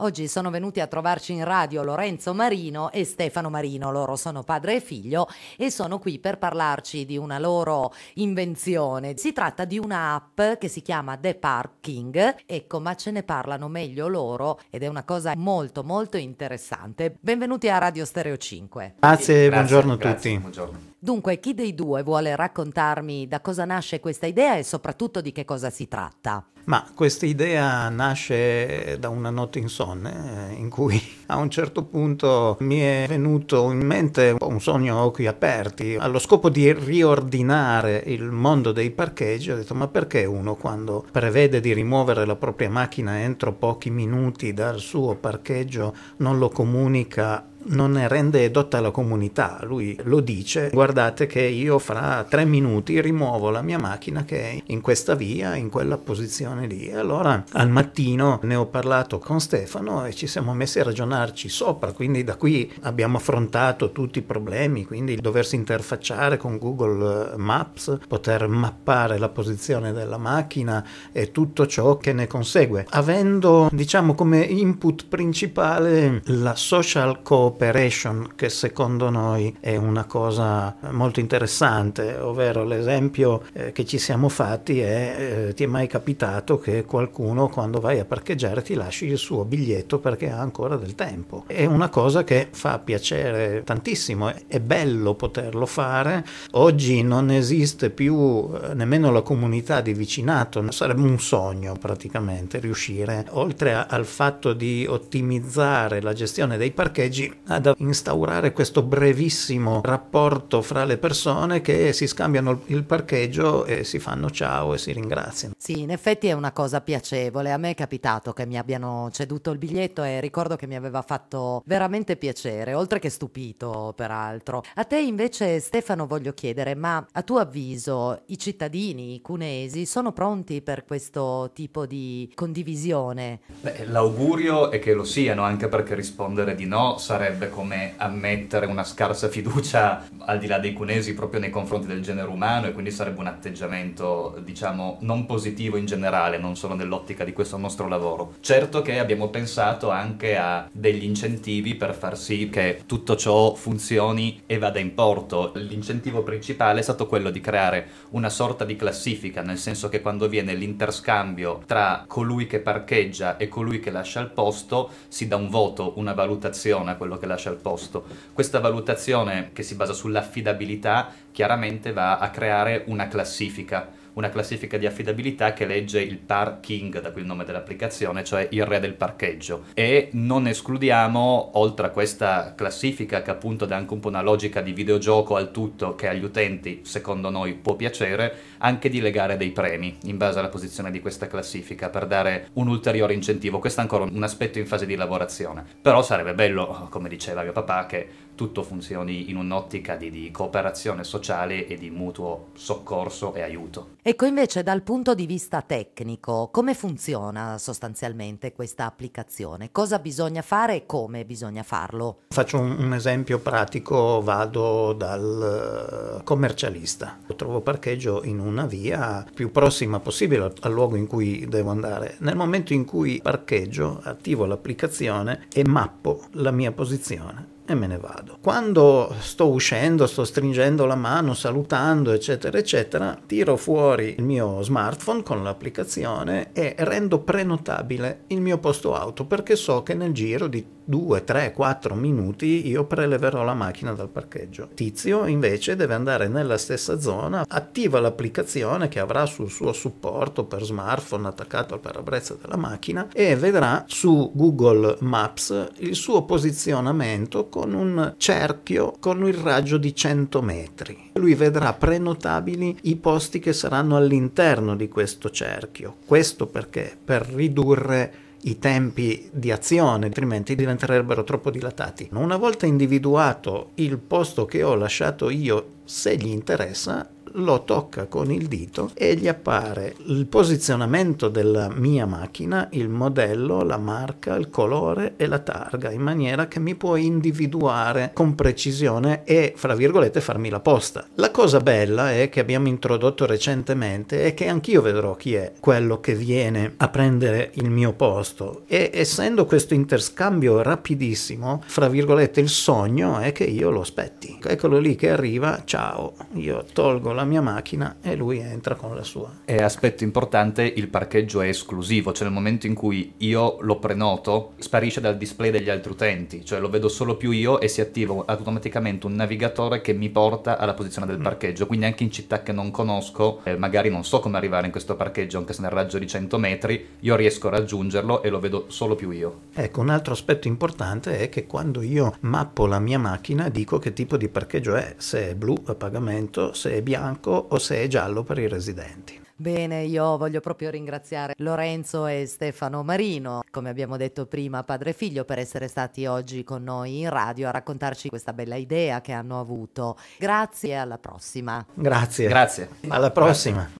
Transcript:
Oggi sono venuti a trovarci in radio Lorenzo Marino e Stefano Marino, loro sono padre e figlio e sono qui per parlarci di una loro invenzione. Si tratta di un'app che si chiama The Parking, ecco ma ce ne parlano meglio loro ed è una cosa molto molto interessante. Benvenuti a Radio Stereo 5. Grazie, grazie buongiorno a grazie, tutti. Buongiorno. Dunque, chi dei due vuole raccontarmi da cosa nasce questa idea e soprattutto di che cosa si tratta? Ma questa idea nasce da una notte insonne eh, in cui a un certo punto mi è venuto in mente un sogno a occhi aperti. Allo scopo di riordinare il mondo dei parcheggi ho detto ma perché uno quando prevede di rimuovere la propria macchina entro pochi minuti dal suo parcheggio non lo comunica non rende edotta la comunità, lui lo dice, guardate che io fra tre minuti rimuovo la mia macchina che è in questa via, in quella posizione lì. E Allora al mattino ne ho parlato con Stefano e ci siamo messi a ragionarci sopra, quindi da qui abbiamo affrontato tutti i problemi, quindi il doversi interfacciare con Google Maps, poter mappare la posizione della macchina e tutto ciò che ne consegue, avendo diciamo come input principale la social coop operation che secondo noi è una cosa molto interessante, ovvero l'esempio eh, che ci siamo fatti è eh, ti è mai capitato che qualcuno quando vai a parcheggiare ti lasci il suo biglietto perché ha ancora del tempo. È una cosa che fa piacere tantissimo, è bello poterlo fare. Oggi non esiste più eh, nemmeno la comunità di vicinato, sarebbe un sogno praticamente riuscire, oltre a, al fatto di ottimizzare la gestione dei parcheggi, ad instaurare questo brevissimo rapporto fra le persone che si scambiano il parcheggio e si fanno ciao e si ringraziano. Sì, in effetti è una cosa piacevole. A me è capitato che mi abbiano ceduto il biglietto e ricordo che mi aveva fatto veramente piacere, oltre che stupito, peraltro. A te invece, Stefano, voglio chiedere, ma a tuo avviso i cittadini i cunesi sono pronti per questo tipo di condivisione? Beh, l'augurio è che lo siano, anche perché rispondere di no sarebbe sarebbe come ammettere una scarsa fiducia al di là dei cunesi proprio nei confronti del genere umano e quindi sarebbe un atteggiamento diciamo non positivo in generale, non solo nell'ottica di questo nostro lavoro. Certo che abbiamo pensato anche a degli incentivi per far sì che tutto ciò funzioni e vada in porto. L'incentivo principale è stato quello di creare una sorta di classifica, nel senso che quando viene l'interscambio tra colui che parcheggia e colui che lascia il posto si dà un voto, una valutazione a quello che lascia il posto. Questa valutazione che si basa sull'affidabilità chiaramente va a creare una classifica una classifica di affidabilità che legge il parking, da qui il nome dell'applicazione, cioè il re del parcheggio. E non escludiamo, oltre a questa classifica che appunto dà anche un po' una logica di videogioco al tutto che agli utenti, secondo noi, può piacere, anche di legare dei premi in base alla posizione di questa classifica per dare un ulteriore incentivo. Questo è ancora un aspetto in fase di lavorazione, però sarebbe bello, come diceva mio papà, che tutto funzioni in un'ottica di, di cooperazione sociale e di mutuo soccorso e aiuto. Ecco, invece dal punto di vista tecnico, come funziona sostanzialmente questa applicazione? Cosa bisogna fare e come bisogna farlo? Faccio un, un esempio pratico, vado dal eh, commercialista, trovo parcheggio in una via più prossima possibile al, al luogo in cui devo andare. Nel momento in cui parcheggio, attivo l'applicazione e mappo la mia posizione e me ne vado. Quando sto uscendo, sto stringendo la mano, salutando, eccetera, eccetera, tiro fuori il mio smartphone con l'applicazione e rendo prenotabile il mio posto auto perché so che nel giro di 2, 3, 4 minuti io preleverò la macchina dal parcheggio. Tizio invece deve andare nella stessa zona, attiva l'applicazione che avrà sul suo supporto per smartphone attaccato al parabrezza della macchina e vedrà su Google Maps il suo posizionamento con un cerchio con il raggio di 100 metri. Lui vedrà prenotabili i posti che saranno all'interno di questo cerchio. Questo perché? Per ridurre i tempi di azione, altrimenti diventerebbero troppo dilatati. Una volta individuato il posto che ho lasciato io, se gli interessa, lo tocca con il dito e gli appare il posizionamento della mia macchina, il modello, la marca, il colore e la targa in maniera che mi può individuare con precisione e fra virgolette farmi la posta. La cosa bella è che abbiamo introdotto recentemente è che anch'io vedrò chi è quello che viene a prendere il mio posto e essendo questo interscambio rapidissimo, fra virgolette il sogno è che io lo aspetti. Eccolo lì che arriva, ciao, io tolgo la la mia macchina e lui entra con la sua. E aspetto importante, il parcheggio è esclusivo, cioè nel momento in cui io lo prenoto sparisce dal display degli altri utenti, cioè lo vedo solo più io e si attiva automaticamente un navigatore che mi porta alla posizione del mm. parcheggio, quindi anche in città che non conosco, eh, magari non so come arrivare in questo parcheggio, anche se nel raggio di 100 metri, io riesco a raggiungerlo e lo vedo solo più io. Ecco, un altro aspetto importante è che quando io mappo la mia macchina dico che tipo di parcheggio è, se è blu a pagamento, se è bianco, bianco o se è giallo per i residenti. Bene, io voglio proprio ringraziare Lorenzo e Stefano Marino, come abbiamo detto prima, padre e figlio, per essere stati oggi con noi in radio a raccontarci questa bella idea che hanno avuto. Grazie e alla prossima. Grazie. Grazie. Alla prossima.